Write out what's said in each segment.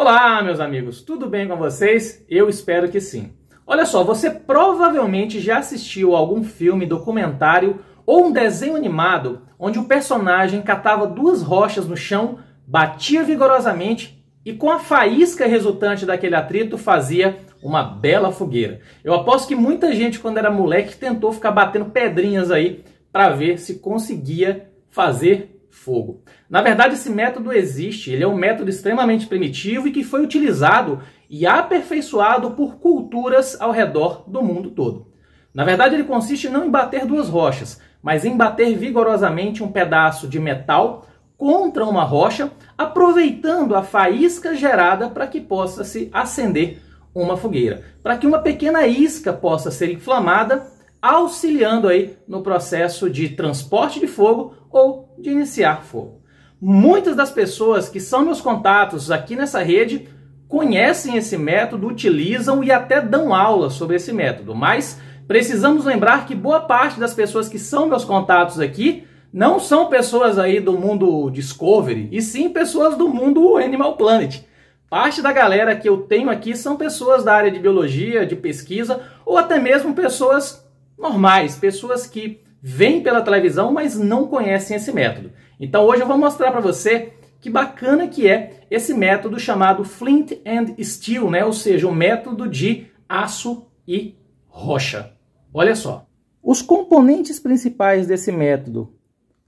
Olá, meus amigos, tudo bem com vocês? Eu espero que sim. Olha só, você provavelmente já assistiu a algum filme, documentário ou um desenho animado onde o personagem catava duas rochas no chão, batia vigorosamente e com a faísca resultante daquele atrito fazia uma bela fogueira. Eu aposto que muita gente quando era moleque tentou ficar batendo pedrinhas aí para ver se conseguia fazer fogo. Na verdade, esse método existe, ele é um método extremamente primitivo e que foi utilizado e aperfeiçoado por culturas ao redor do mundo todo. Na verdade, ele consiste não em bater duas rochas, mas em bater vigorosamente um pedaço de metal contra uma rocha, aproveitando a faísca gerada para que possa se acender uma fogueira, para que uma pequena isca possa ser inflamada, auxiliando aí no processo de transporte de fogo ou de iniciar fogo. Muitas das pessoas que são meus contatos aqui nessa rede conhecem esse método, utilizam e até dão aula sobre esse método, mas precisamos lembrar que boa parte das pessoas que são meus contatos aqui não são pessoas aí do mundo Discovery, e sim pessoas do mundo Animal Planet. Parte da galera que eu tenho aqui são pessoas da área de biologia, de pesquisa, ou até mesmo pessoas normais, pessoas que vem pela televisão, mas não conhecem esse método. Então hoje eu vou mostrar para você que bacana que é esse método chamado Flint and Steel, né? ou seja, o método de aço e rocha. Olha só. Os componentes principais desse método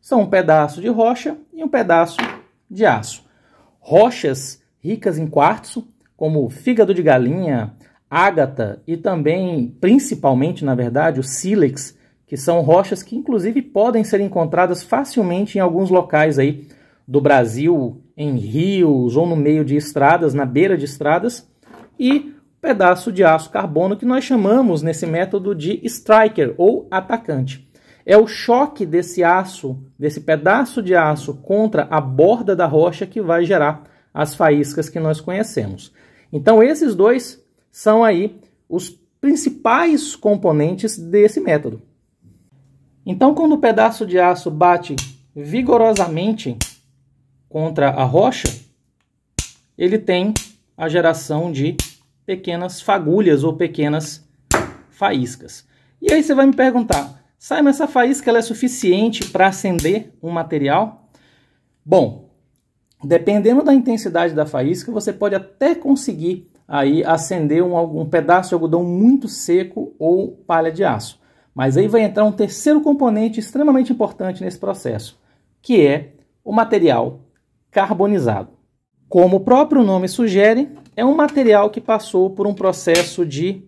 são um pedaço de rocha e um pedaço de aço. Rochas ricas em quartzo, como fígado de galinha, ágata e também, principalmente na verdade, o sílex, que são rochas que inclusive podem ser encontradas facilmente em alguns locais aí do Brasil, em rios ou no meio de estradas, na beira de estradas, e pedaço de aço carbono que nós chamamos nesse método de striker ou atacante. É o choque desse aço, desse pedaço de aço contra a borda da rocha que vai gerar as faíscas que nós conhecemos. Então esses dois são aí os principais componentes desse método. Então, quando o um pedaço de aço bate vigorosamente contra a rocha, ele tem a geração de pequenas fagulhas ou pequenas faíscas. E aí você vai me perguntar, Simon, essa faísca é suficiente para acender um material? Bom, dependendo da intensidade da faísca, você pode até conseguir aí acender um, um pedaço de algodão muito seco ou palha de aço. Mas aí vai entrar um terceiro componente extremamente importante nesse processo, que é o material carbonizado. Como o próprio nome sugere, é um material que passou por um processo de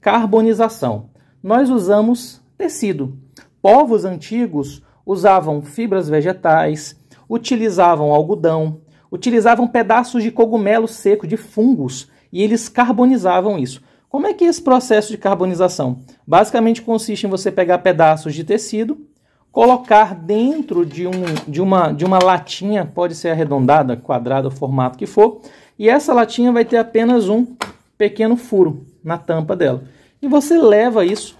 carbonização. Nós usamos tecido. Povos antigos usavam fibras vegetais, utilizavam algodão, utilizavam pedaços de cogumelo seco, de fungos, e eles carbonizavam isso. Como é que é esse processo de carbonização? Basicamente consiste em você pegar pedaços de tecido, colocar dentro de, um, de, uma, de uma latinha, pode ser arredondada, quadrada, o formato que for, e essa latinha vai ter apenas um pequeno furo na tampa dela. E você leva isso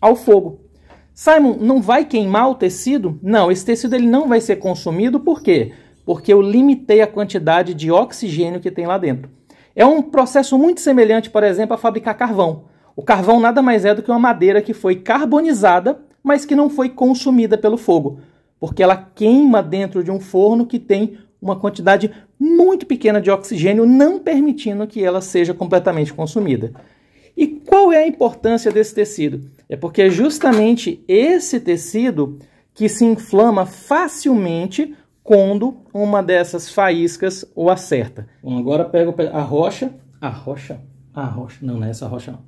ao fogo. Simon, não vai queimar o tecido? Não, esse tecido ele não vai ser consumido, por quê? Porque eu limitei a quantidade de oxigênio que tem lá dentro. É um processo muito semelhante, por exemplo, a fabricar carvão. O carvão nada mais é do que uma madeira que foi carbonizada, mas que não foi consumida pelo fogo, porque ela queima dentro de um forno que tem uma quantidade muito pequena de oxigênio, não permitindo que ela seja completamente consumida. E qual é a importância desse tecido? É porque é justamente esse tecido que se inflama facilmente quando uma dessas faíscas o acerta. Bom, agora pego a rocha, a rocha, a rocha, não, não é essa rocha não.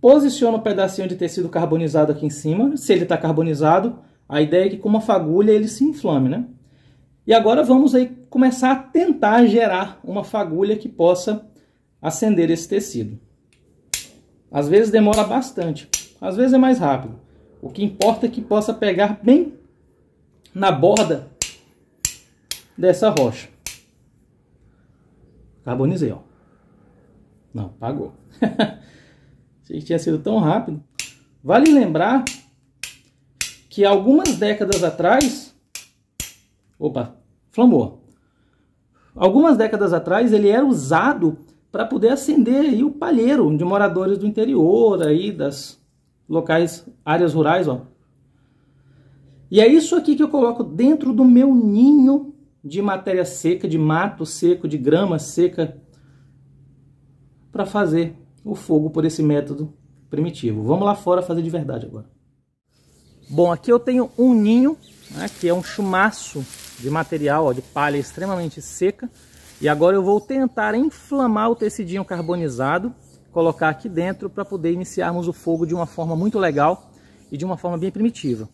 Posiciono um pedacinho de tecido carbonizado aqui em cima, se ele está carbonizado, a ideia é que com uma fagulha ele se inflame, né? E agora vamos aí começar a tentar gerar uma fagulha que possa acender esse tecido. Às vezes demora bastante, às vezes é mais rápido. O que importa é que possa pegar bem na borda dessa rocha. Carbonizei, ó. Não, pagou. Achei que tinha sido tão rápido. Vale lembrar que algumas décadas atrás... Opa, flamou. Algumas décadas atrás ele era usado para poder acender aí o palheiro de moradores do interior, aí das locais, áreas rurais, ó. E é isso aqui que eu coloco dentro do meu ninho de matéria seca, de mato seco, de grama seca, para fazer o fogo por esse método primitivo. Vamos lá fora fazer de verdade agora. Bom, aqui eu tenho um ninho, né, que é um chumaço de material, ó, de palha extremamente seca. E agora eu vou tentar inflamar o tecidinho carbonizado, colocar aqui dentro para poder iniciarmos o fogo de uma forma muito legal e de uma forma bem primitiva.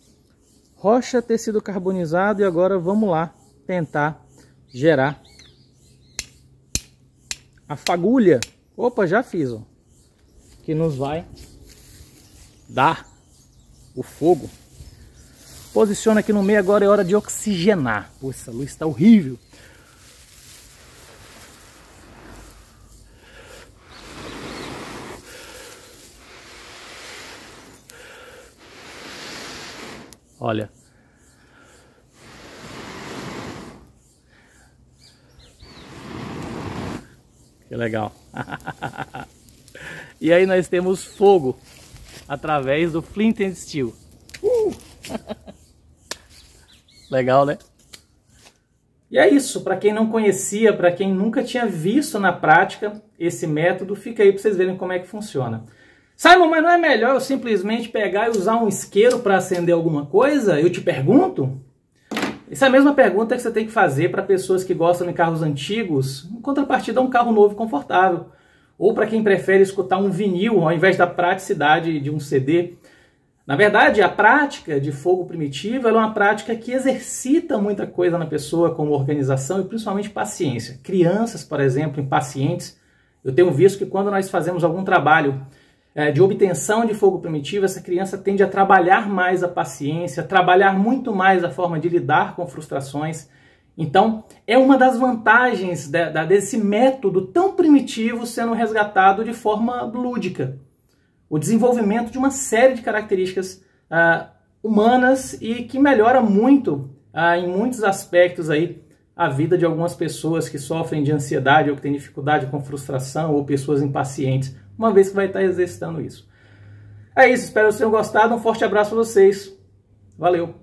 Rocha, tecido carbonizado e agora vamos lá tentar gerar a fagulha. Opa, já fiz, ó. Que nos vai dar o fogo. Posiciona aqui no meio, agora é hora de oxigenar. Pô, essa luz está horrível. Olha, Que legal. e aí nós temos fogo através do flint and steel. Uh! legal, né? E é isso, para quem não conhecia, para quem nunca tinha visto na prática esse método, fica aí para vocês verem como é que funciona. Simon, mas não é melhor eu simplesmente pegar e usar um isqueiro para acender alguma coisa? Eu te pergunto? Essa é a mesma pergunta que você tem que fazer para pessoas que gostam de carros antigos, em contrapartida a um carro novo e confortável. Ou para quem prefere escutar um vinil ao invés da praticidade de um CD. Na verdade, a prática de fogo primitivo é uma prática que exercita muita coisa na pessoa, como organização e principalmente paciência. Crianças, por exemplo, impacientes. Eu tenho visto que quando nós fazemos algum trabalho é, de obtenção de fogo primitivo, essa criança tende a trabalhar mais a paciência, trabalhar muito mais a forma de lidar com frustrações. Então, é uma das vantagens de, de, desse método tão primitivo sendo resgatado de forma lúdica. O desenvolvimento de uma série de características ah, humanas e que melhora muito, ah, em muitos aspectos, aí, a vida de algumas pessoas que sofrem de ansiedade ou que têm dificuldade com frustração ou pessoas impacientes uma vez que vai estar exercitando isso. É isso, espero que vocês tenham gostado. Um forte abraço para vocês. Valeu!